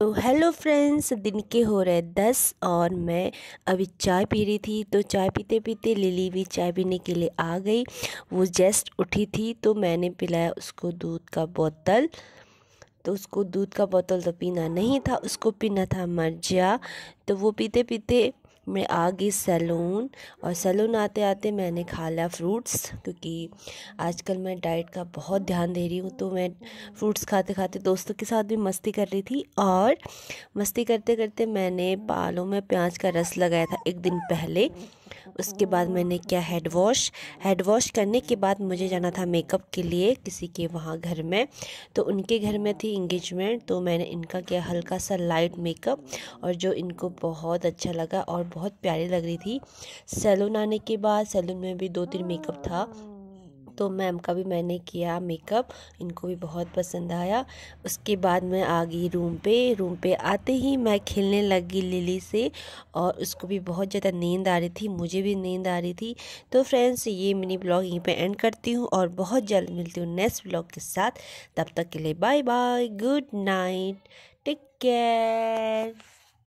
तो hello friends दिन के हो रहे दस और मैं अभी चाय पी रही थी तो चाय पीते पीते लिली भी चाय पीने के लिए आ गई वो जस्ट उठी थी तो मैंने पिलाया उसको दूध का बोतल तो उसको दूध का बोतल तो पीना नहीं था उसको पीना था मर्जा तो वो पीते पीते मैं आ गई सैलून और सैलून आते आते मैंने खा लिया फ्रूट्स क्योंकि आजकल मैं डाइट का बहुत ध्यान दे रही हूँ तो मैं फ्रूट्स खाते खाते दोस्तों के साथ भी मस्ती कर रही थी और मस्ती करते करते मैंने बालों में प्याज का रस लगाया था एक दिन पहले उसके बाद मैंने किया हेड वॉश हेड वॉश करने के बाद मुझे जाना था मेकअप के लिए किसी के वहाँ घर में तो उनके घर में थी इंगेजमेंट तो मैंने इनका किया हल्का सा लाइट मेकअप और जो इनको बहुत अच्छा लगा और बहुत प्यारी लग रही थी सैलून आने के बाद सैलून में भी दो तीन मेकअप था तो मैम का भी मैंने किया मेकअप इनको भी बहुत पसंद आया उसके बाद मैं आ गई रूम पे रूम पे आते ही मैं खेलने लगी लिली से और उसको भी बहुत ज़्यादा नींद आ रही थी मुझे भी नींद आ रही थी तो फ्रेंड्स ये मिनी ब्लॉग यहीं पे एंड करती हूँ और बहुत जल्द मिलती हूँ नेक्स्ट ब्लॉग के साथ तब तक के लिए bye bye good night take care